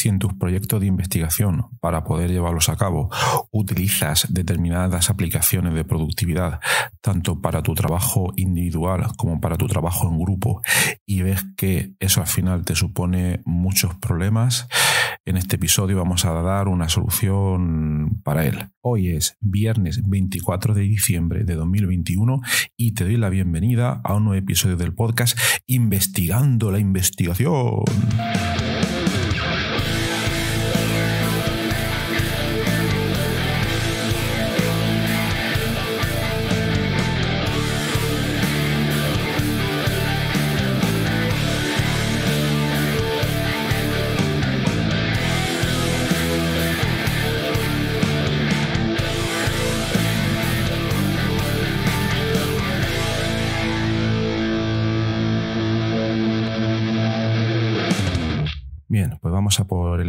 si en tus proyectos de investigación para poder llevarlos a cabo utilizas determinadas aplicaciones de productividad, tanto para tu trabajo individual como para tu trabajo en grupo, y ves que eso al final te supone muchos problemas, en este episodio vamos a dar una solución para él. Hoy es viernes 24 de diciembre de 2021 y te doy la bienvenida a un nuevo episodio del podcast Investigando la Investigación.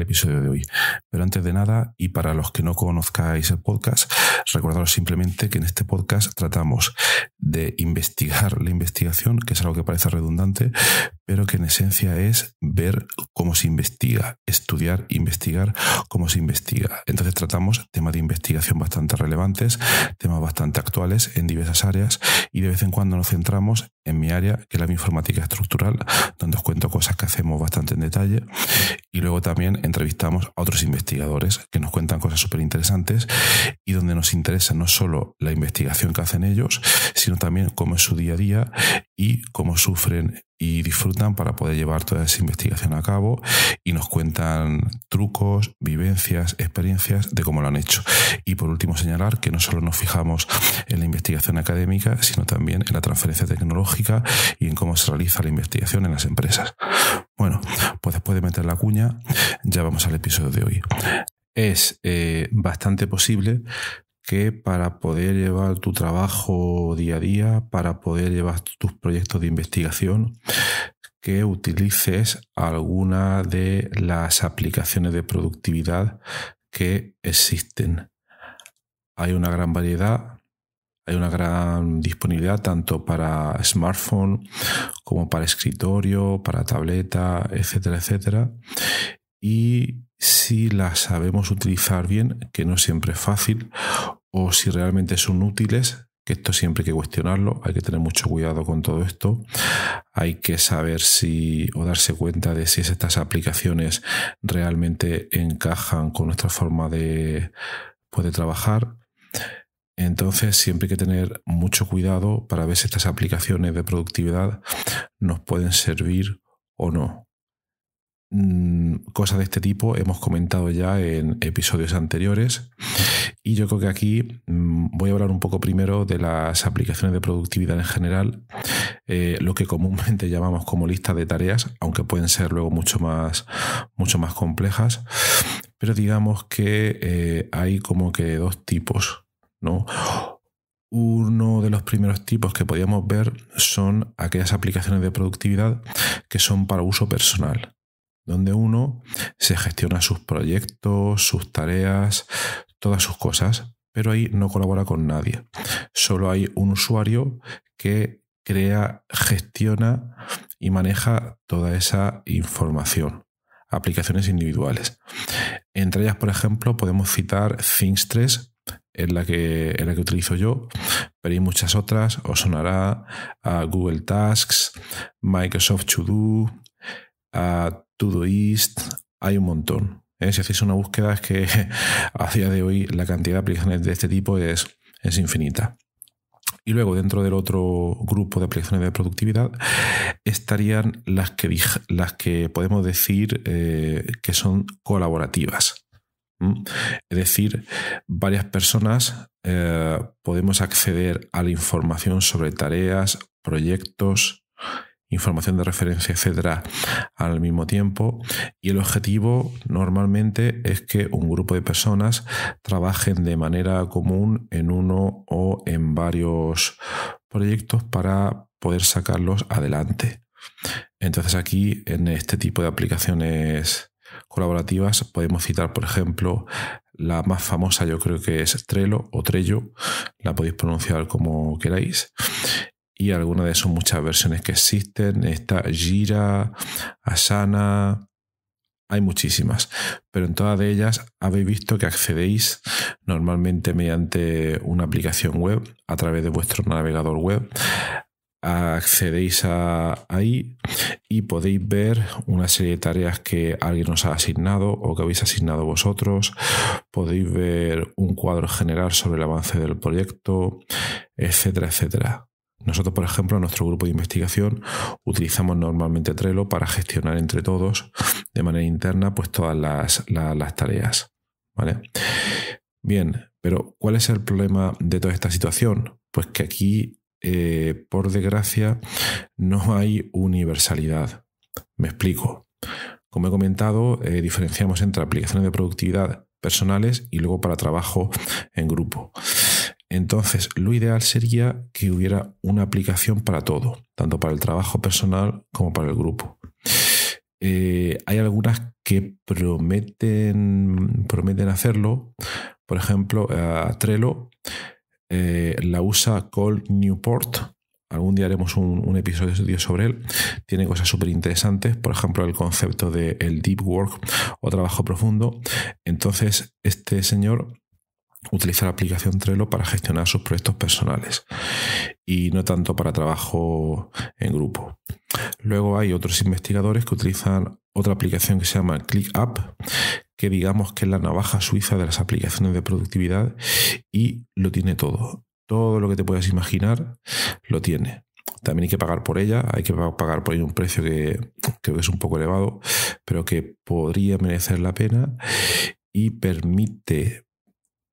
episodio de hoy. Pero antes de nada, y para los que no conozcáis el podcast, recordaros simplemente que en este podcast tratamos de investigar la investigación, que es algo que parece redundante, pero que en esencia es ver cómo se investiga, estudiar, investigar cómo se investiga. Entonces tratamos temas de investigación bastante relevantes, temas bastante actuales en diversas áreas y de vez en cuando nos centramos en mi área, que es la informática estructural, donde os cuento cosas que hacemos bastante en detalle. Y luego también entrevistamos a otros investigadores que nos cuentan cosas súper interesantes y donde nos interesa no solo la investigación que hacen ellos, sino también cómo es su día a día y cómo sufren y disfrutan para poder llevar toda esa investigación a cabo y nos cuentan trucos, vivencias, experiencias de cómo lo han hecho. Y por último señalar que no solo nos fijamos en la investigación académica, sino también en la transferencia tecnológica y en cómo se realiza la investigación en las empresas. Bueno, pues después de meter la cuña, ya vamos al episodio de hoy es eh, bastante posible que para poder llevar tu trabajo día a día, para poder llevar tus proyectos de investigación, que utilices alguna de las aplicaciones de productividad que existen. Hay una gran variedad, hay una gran disponibilidad tanto para smartphone como para escritorio, para tableta, etcétera, etcétera. Y si las sabemos utilizar bien, que no siempre es fácil, o si realmente son útiles, que esto siempre hay que cuestionarlo, hay que tener mucho cuidado con todo esto, hay que saber si o darse cuenta de si estas aplicaciones realmente encajan con nuestra forma de, pues, de trabajar. Entonces siempre hay que tener mucho cuidado para ver si estas aplicaciones de productividad nos pueden servir o no. Mm, cosas de este tipo hemos comentado ya en episodios anteriores y yo creo que aquí mm, voy a hablar un poco primero de las aplicaciones de productividad en general, eh, lo que comúnmente llamamos como lista de tareas, aunque pueden ser luego mucho más, mucho más complejas, pero digamos que eh, hay como que dos tipos, ¿no? Uno de los primeros tipos que podíamos ver son aquellas aplicaciones de productividad que son para uso personal, donde uno se gestiona sus proyectos, sus tareas, todas sus cosas, pero ahí no colabora con nadie. Solo hay un usuario que crea, gestiona y maneja toda esa información. Aplicaciones individuales. Entre ellas, por ejemplo, podemos citar Things 3, en la que, la que utilizo yo, pero hay muchas otras. Os sonará a Google Tasks, Microsoft To Do, a Todoist, hay un montón. ¿eh? Si hacéis una búsqueda, es que a día de hoy la cantidad de aplicaciones de este tipo es, es infinita. Y luego dentro del otro grupo de aplicaciones de productividad estarían las que, las que podemos decir eh, que son colaborativas. Es decir, varias personas eh, podemos acceder a la información sobre tareas, proyectos información de referencia, etcétera, al mismo tiempo. Y el objetivo normalmente es que un grupo de personas trabajen de manera común en uno o en varios proyectos para poder sacarlos adelante. Entonces aquí en este tipo de aplicaciones colaborativas podemos citar, por ejemplo, la más famosa yo creo que es Trello o Trello, la podéis pronunciar como queráis y algunas de esas muchas versiones que existen. Está Jira, Asana, hay muchísimas, pero en todas de ellas habéis visto que accedéis normalmente mediante una aplicación web a través de vuestro navegador web. Accedéis a ahí y podéis ver una serie de tareas que alguien os ha asignado o que habéis asignado vosotros. Podéis ver un cuadro general sobre el avance del proyecto, etcétera, etcétera. Nosotros, por ejemplo, en nuestro grupo de investigación utilizamos normalmente Trello para gestionar entre todos de manera interna pues, todas las, tareas. ¿vale? Bien, pero ¿cuál es el problema de toda esta situación? Pues que aquí, eh, por desgracia, no hay universalidad. Me explico. Como he comentado, eh, diferenciamos entre aplicaciones de productividad personales y luego para trabajo en grupo. Entonces, lo ideal sería que hubiera una aplicación para todo, tanto para el trabajo personal como para el grupo. Eh, hay algunas que prometen, prometen hacerlo. Por ejemplo, eh, Trello eh, la usa Cole Newport. Algún día haremos un, un episodio sobre él. Tiene cosas súper interesantes, por ejemplo, el concepto del el deep work o trabajo profundo. Entonces, este señor utilizar la aplicación Trello para gestionar sus proyectos personales y no tanto para trabajo en grupo. Luego hay otros investigadores que utilizan otra aplicación que se llama ClickUp, que digamos que es la navaja suiza de las aplicaciones de productividad y lo tiene todo. Todo lo que te puedas imaginar lo tiene. También hay que pagar por ella, hay que pagar por ella un precio que que es un poco elevado, pero que podría merecer la pena y permite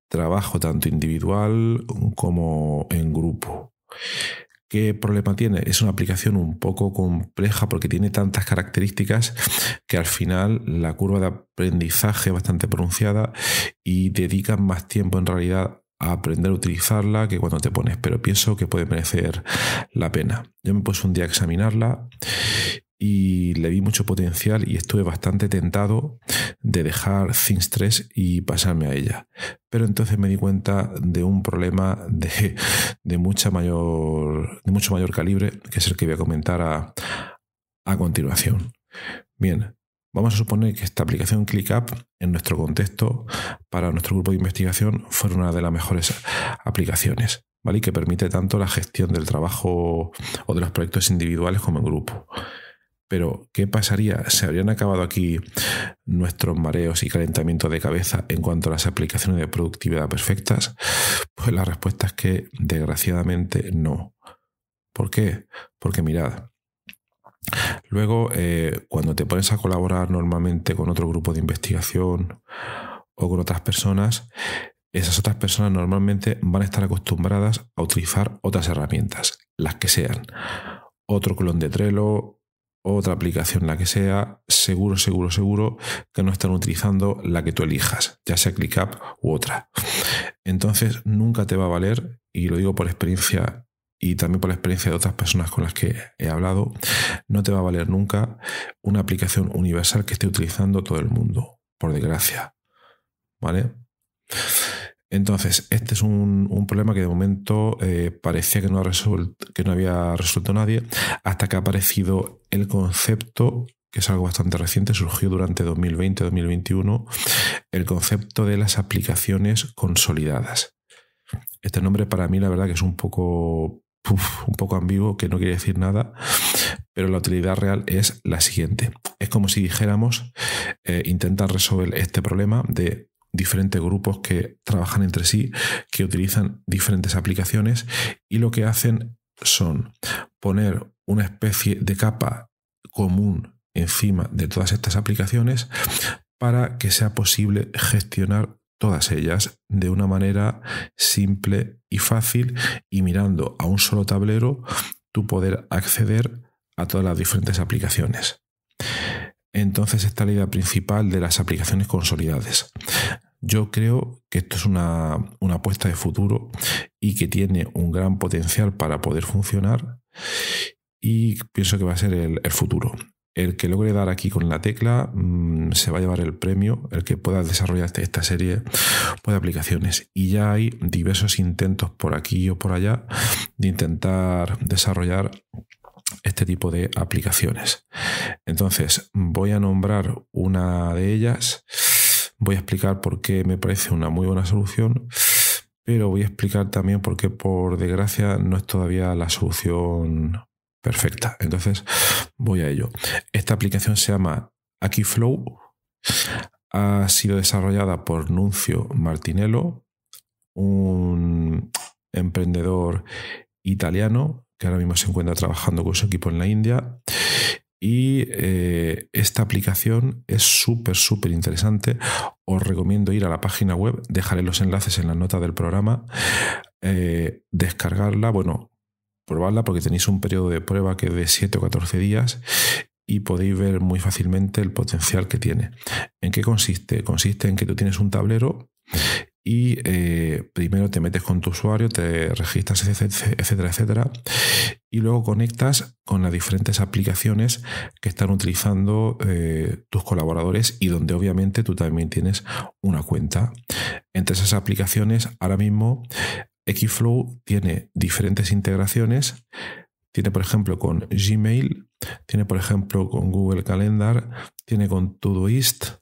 trabajo tanto individual como en grupo. ¿Qué problema tiene? Es una aplicación un poco compleja porque tiene tantas características que al final la curva de aprendizaje es bastante pronunciada y dedican más tiempo en realidad a aprender a utilizarla que cuando te pones, pero pienso que puede merecer la pena. Yo me puse un día a examinarla y le vi mucho potencial y estuve bastante tentado de dejar Things 3 y pasarme a ella. Pero entonces me di cuenta de un problema de, de mucha mayor, de mucho mayor calibre, que es el que voy a comentar a, a continuación. Bien, Vamos a suponer que esta aplicación ClickUp, en nuestro contexto, para nuestro grupo de investigación, fue una de las mejores aplicaciones, ¿vale? Y que permite tanto la gestión del trabajo o de los proyectos individuales como en grupo. Pero, ¿qué pasaría? ¿Se habrían acabado aquí nuestros mareos y calentamiento de cabeza en cuanto a las aplicaciones de productividad perfectas? Pues la respuesta es que, desgraciadamente, no. ¿Por qué? Porque mirad, luego eh, cuando te pones a colaborar normalmente con otro grupo de investigación o con otras personas, esas otras personas normalmente van a estar acostumbradas a utilizar otras herramientas, las que sean. Otro clon de Trello, otra aplicación, la que sea, seguro, seguro, seguro que no están utilizando la que tú elijas, ya sea ClickUp u otra. Entonces nunca te va a valer, y lo digo por experiencia y también por la experiencia de otras personas con las que he hablado, no te va a valer nunca una aplicación universal que esté utilizando todo el mundo, por desgracia. ¿Vale? Entonces, este es un, problema que de momento eh, parecía que no, había resuelto nadie, hasta que ha aparecido el concepto, que es algo bastante reciente, surgió durante 2020-2021, el concepto de las aplicaciones consolidadas. Este nombre para mí la verdad que es un poco, un poco ambiguo, que no quiere decir nada, pero la utilidad real es la siguiente. Es como si dijéramos, eh, intentar resolver este problema de diferentes grupos que trabajan entre sí, que utilizan diferentes aplicaciones y lo que hacen son poner una especie de capa común encima de todas estas aplicaciones para que sea posible gestionar todas ellas de una manera simple y fácil y mirando a un solo tablero tú poder acceder a todas las diferentes aplicaciones. Entonces está la idea principal de las aplicaciones consolidadas. Yo creo que esto es una, apuesta de futuro y que tiene un gran potencial para poder funcionar y pienso que va a ser el, futuro. El que logre dar aquí con la tecla mm, se va a llevar el premio, el que pueda desarrollar esta serie de aplicaciones. Y ya hay diversos intentos por aquí o por allá de intentar desarrollar este tipo de aplicaciones. Entonces, voy a nombrar una de ellas, voy a explicar por qué me parece una muy buena solución, pero voy a explicar también por qué, por desgracia, no es todavía la solución perfecta. Entonces, voy a ello. Esta aplicación se llama AkiFlow, ha sido desarrollada por Nuncio Martinello, un emprendedor italiano que ahora mismo se encuentra trabajando con su equipo en la India. Y eh, esta aplicación es súper, súper interesante. Os recomiendo ir a la página web, dejaré los enlaces en la nota del programa, eh, descargarla, bueno, probarla porque tenéis un periodo de prueba que es de 7 o 14 días y podéis ver muy fácilmente el potencial que tiene. ¿En qué consiste? Consiste en que tú tienes un tablero y eh, primero te metes con tu usuario, te registras, etcétera, etcétera, y luego conectas con las diferentes aplicaciones que están utilizando eh, tus colaboradores y donde obviamente tú también tienes una cuenta. Entre esas aplicaciones, ahora mismo Xflow tiene diferentes integraciones. Tiene, por ejemplo, con Gmail, tiene, por ejemplo, con Google Calendar, tiene con Todoist,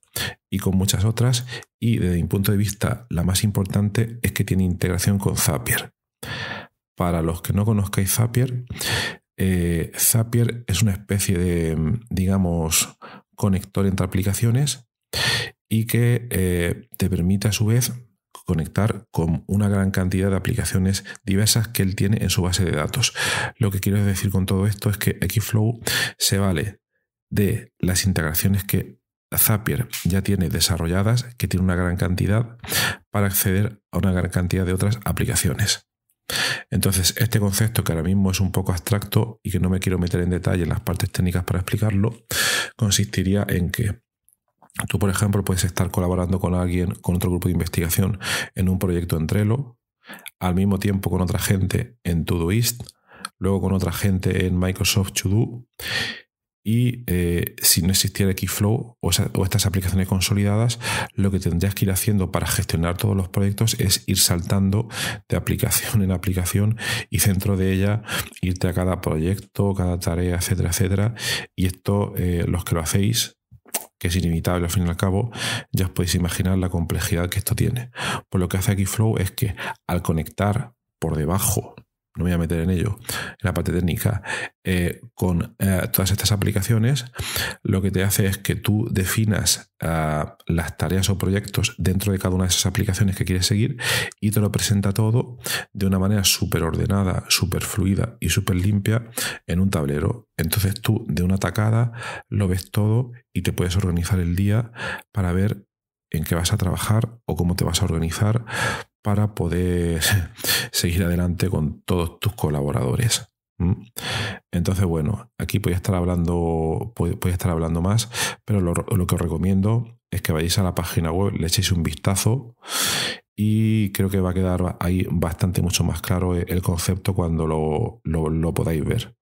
y con muchas otras. Y desde mi punto de vista, la más importante es que tiene integración con Zapier. Para los que no conozcáis Zapier, eh, Zapier es una especie de, digamos, conector entre aplicaciones y que eh, te permite a su vez conectar con una gran cantidad de aplicaciones diversas que él tiene en su base de datos. Lo que quiero decir con todo esto es que Xflow se vale de las integraciones que Zapier ya tiene desarrolladas, que tiene una gran cantidad, para acceder a una gran cantidad de otras aplicaciones. Entonces, este concepto que ahora mismo es un poco abstracto y que no me quiero meter en detalle en las partes técnicas para explicarlo, consistiría en que tú, por ejemplo, puedes estar colaborando con alguien, con otro grupo de investigación, en un proyecto en Trello, al mismo tiempo con otra gente en Todoist, luego con otra gente en Microsoft To y eh, si no existiera Keyflow o, o, estas aplicaciones consolidadas, lo que tendrías que ir haciendo para gestionar todos los proyectos es ir saltando de aplicación en aplicación y dentro de ella irte a cada proyecto, cada tarea, etcétera, etcétera. Y esto, eh, los que lo hacéis, que es inevitable al fin y al cabo, ya os podéis imaginar la complejidad que esto tiene. Pues lo que hace Keyflow es que al conectar por debajo no me voy a meter en ello, en la parte técnica, eh, con eh, todas estas aplicaciones, lo que te hace es que tú definas ah, las tareas o proyectos dentro de cada una de esas aplicaciones que quieres seguir y te lo presenta todo de una manera súper ordenada, súper fluida y súper limpia en un tablero. Entonces tú de una tacada lo ves todo y te puedes organizar el día para ver en qué vas a trabajar o cómo te vas a organizar para poder seguir adelante con todos tus colaboradores. Entonces, bueno, aquí voy a estar hablando, estar hablando más, pero lo, que os recomiendo es que vayáis a la página web, le echéis un vistazo y creo que va a quedar ahí bastante mucho más claro e, el concepto cuando lo, podáis ver.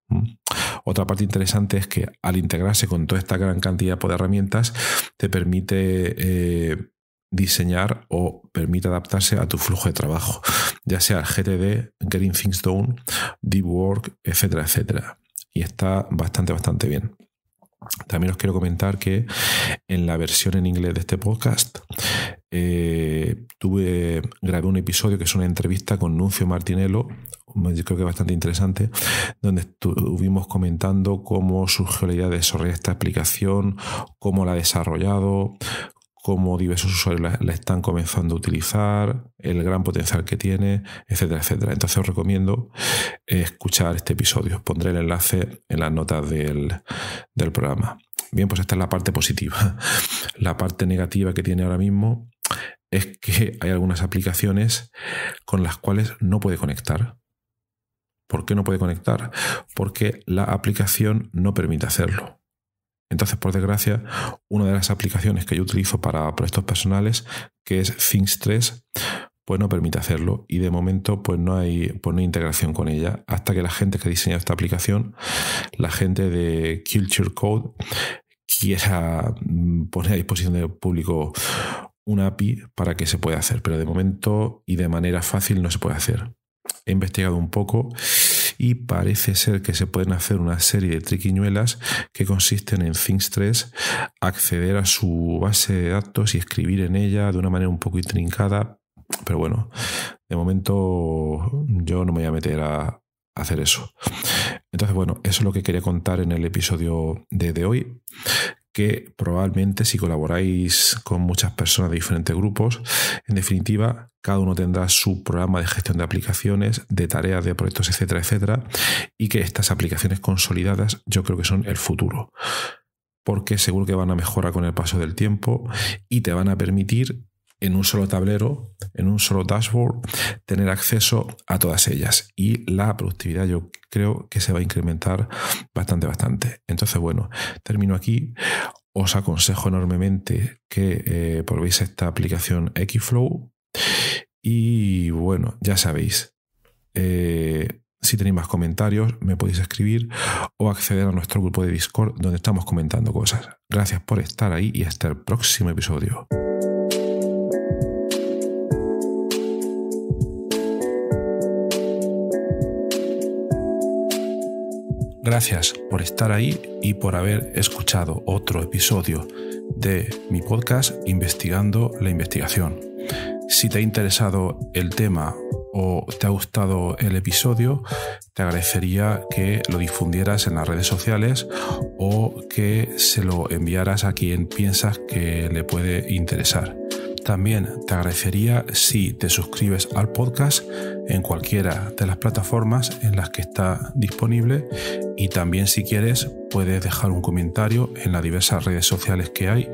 Otra parte interesante es que al integrarse con toda esta gran cantidad de herramientas, te permite eh, diseñar o permite adaptarse a tu flujo de trabajo, ya sea GTD, Green Things Done, Deep Work, etcétera, etcétera. Y está bastante, bastante bien. También os quiero comentar que en la versión en inglés de este podcast eh, tuve, grabé un episodio que es una entrevista con Nuncio Martinello, creo que bastante interesante, donde estuvimos comentando cómo surgió la idea de desarrollar esta aplicación, cómo la ha desarrollado, cómo diversos usuarios la, están comenzando a utilizar, el gran potencial que tiene, etcétera, etcétera. Entonces os recomiendo eh, escuchar este episodio. Os pondré el enlace en las notas del, del programa. Bien, pues esta es la parte positiva. La parte negativa que tiene ahora mismo es que hay algunas aplicaciones con las cuales no puede conectar. ¿Por qué no puede conectar? Porque la aplicación no permite hacerlo. Entonces, por desgracia, una de las aplicaciones que yo utilizo para proyectos personales, que es Things 3, pues no permite hacerlo y de momento pues no hay, pues no integración con ella hasta que la gente que ha diseñado esta aplicación, la gente de Culture Code, quiera mm, poner a disposición del público una API para que se pueda hacer, pero de momento y de manera fácil no se puede hacer. He investigado un poco y parece ser que se pueden hacer una serie de triquiñuelas que consisten en Things 3 acceder a su base de datos y escribir en ella de una manera un poco intrincada, pero bueno, de momento yo no me voy a meter a hacer eso. Entonces, bueno, eso es lo que quería contar en el episodio de, de hoy que probablemente si colaboráis con muchas personas de diferentes grupos, en definitiva, cada uno tendrá su programa de gestión de aplicaciones, de tareas, de proyectos, etcétera, etcétera, y que estas aplicaciones consolidadas yo creo que son el futuro, porque seguro que van a mejorar con el paso del tiempo y te van a permitir en un solo tablero, en un solo dashboard, tener acceso a todas ellas. Y la productividad yo creo que se va a incrementar bastante, bastante. Entonces, bueno, termino aquí. Os aconsejo enormemente que eh, probéis esta aplicación Xflow. Y bueno, ya sabéis. Eh, si tenéis más comentarios, me podéis escribir o acceder a nuestro grupo de Discord donde estamos comentando cosas. Gracias por estar ahí y hasta el próximo episodio. Gracias por estar ahí y por haber escuchado otro episodio de mi podcast Investigando la Investigación. Si te ha interesado el tema o te ha gustado el episodio, te agradecería que lo difundieras en las redes sociales o que se lo enviaras a quien piensas que le puede interesar. También te agradecería si te suscribes al podcast en cualquiera de las plataformas en las que está disponible y también si quieres puedes dejar un comentario en las diversas redes sociales que hay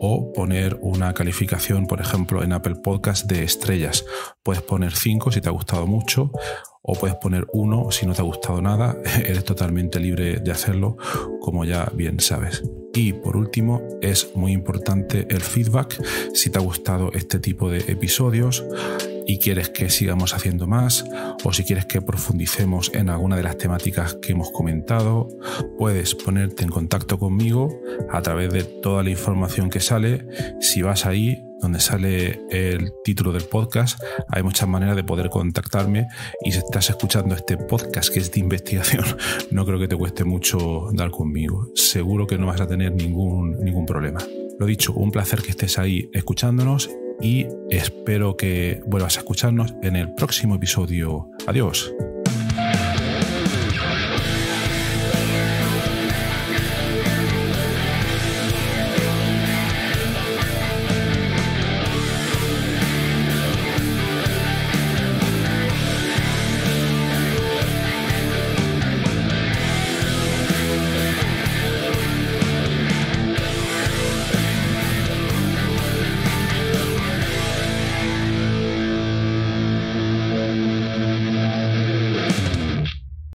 o poner una calificación, por ejemplo, en Apple Podcast de estrellas. Puedes poner 5 si te ha gustado mucho o puedes poner uno si no te ha gustado nada, eres totalmente libre de hacerlo, como ya bien sabes. Y por último, es muy importante el feedback. Si te ha gustado este tipo de episodios, y quieres que sigamos haciendo más o si quieres que profundicemos en alguna de las temáticas que hemos comentado, puedes ponerte en contacto conmigo a través de toda la información que sale. Si vas ahí, donde sale el título del podcast. Hay muchas maneras de poder contactarme y si estás escuchando este podcast que es de investigación, no creo que te cueste mucho dar conmigo. Seguro que no vas a tener ningún, ningún problema. Lo dicho, un placer que estés ahí escuchándonos y espero que vuelvas a escucharnos en el próximo episodio. Adiós.